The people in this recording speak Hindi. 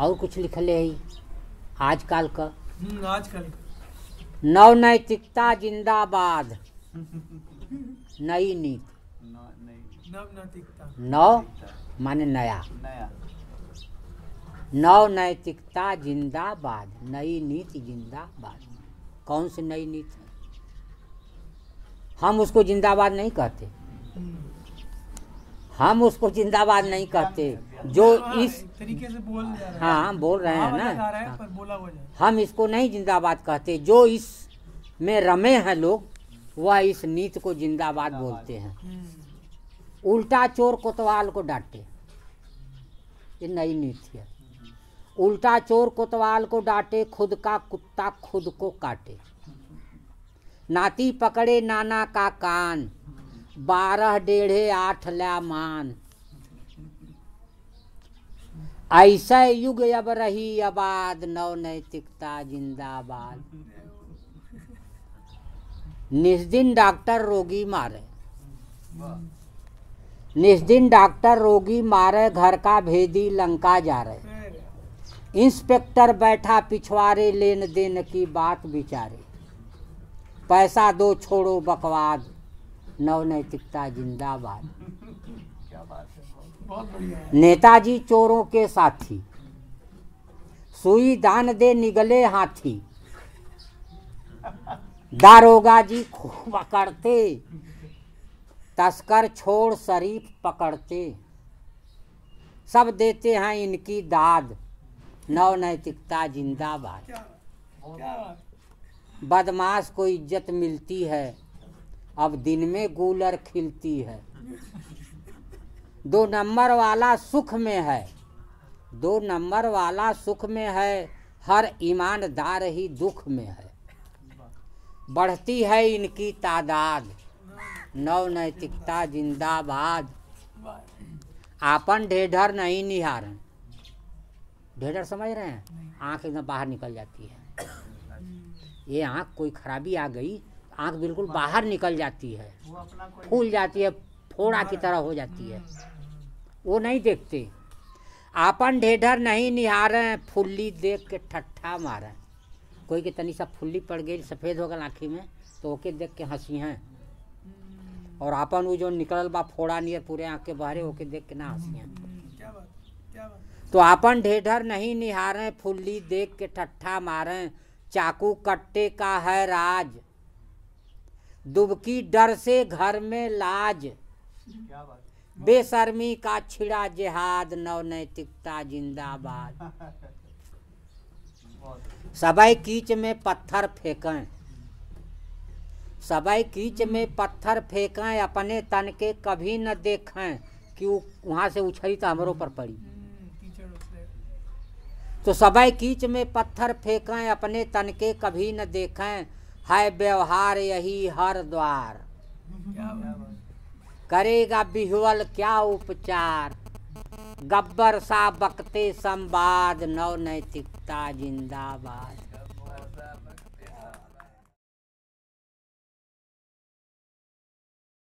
और कुछ लिखले है आजकल का हम्म, आजकल नव नैतिकता जिंदाबाद नई नीति नव माने नया नव नैतिकता जिंदाबाद नई नीति जिंदाबाद कौन सी नई नीति हम उसको जिंदाबाद नहीं कहते हम्म। हम उसको जिंदाबाद नहीं कहते जो इस तरीके से बोल हाँ बोल रहे हैं हाँ, ना हाँ। हम इसको नहीं जिंदाबाद कहते जो इस में रमे हैं लोग वह इस नीत को जिंदाबाद बोलते हैं हम्म। उल्टा चोर कोतवाल को डांटे ये नई नीति है उल्टा चोर कोतवाल को डांटे खुद का कुत्ता खुद को काटे नाती पकड़े नाना का कान बारह डेढ़े आठ ला मान ऐसा युग अब रही आबाद नव नैतिकता जिंदाबाद निस्दिन डॉक्टर रोगी मारे निस्दिन डॉक्टर रोगी मारे घर का भेदी लंका जा रहे इंस्पेक्टर बैठा पिछवारे लेन देन की बात बिचारे पैसा दो छोड़ो बकवाद नवनैतिकता जिंदाबाद नेताजी चोरों के साथी सुई दान दे निगले हाथी दारोगा जी खूब पकड़ते तस्कर छोड़ शरीफ पकड़ते सब देते हैं इनकी दाद नवनैतिकता जिंदाबाद बदमाश को इज्जत मिलती है अब दिन में गूलर खिलती है दो नंबर वाला सुख में है दो नंबर वाला सुख में है हर ईमानदार ही दुख में है बढ़ती है इनकी तादाद नव नैतिकता जिंदाबाद आपन ढेढर नहीं निहारन ढेढर समझ रहे हैं आंख एकदम बाहर निकल जाती है ये आंख कोई खराबी आ गई आँख बिल्कुल हाँ। बाहर निकल जाती है फूल जाती है फोड़ा की हाँ। तरह हो जाती है हम्म। वो नहीं देखते आपन ढेढर नहीं निहार फुल्ली देख के ठट्ठा मारे कोई के तनी सा फुल्ली पड़ गई सफ़ेद हो गल आँखी में तो ओके देख के हंसी हैं हम्म। और आपन वो जो निकल बा फोड़ा नियर पूरे आँख के बाहर ओके देख के ना हंसी हैं हम्म। तो आपन ढेढर नहीं निहारे फुल्ली देख के ठट्ठा मारें चाकू कट्टे का है राज दुबकी डर से घर में लाज बेशर्मी का छिड़ा जिहाद नवनैतिकता जिंदाबाद अच्छा। सबाई कीच में पत्थर फेंकें सबाई कीच में पत्थर फेंकें अपने तन के कभी न देखें कि वहाँ से उछली तो हमरों पर पड़ी हम्म, तो सबाई कीच में पत्थर फेंकें अपने तन के कभी न देखें है व्यवहार यही हर द्वार करेगा बिहवल क्या उपचार गब्बर सा बकते संवाद नव नैतिकता जिंदाबाद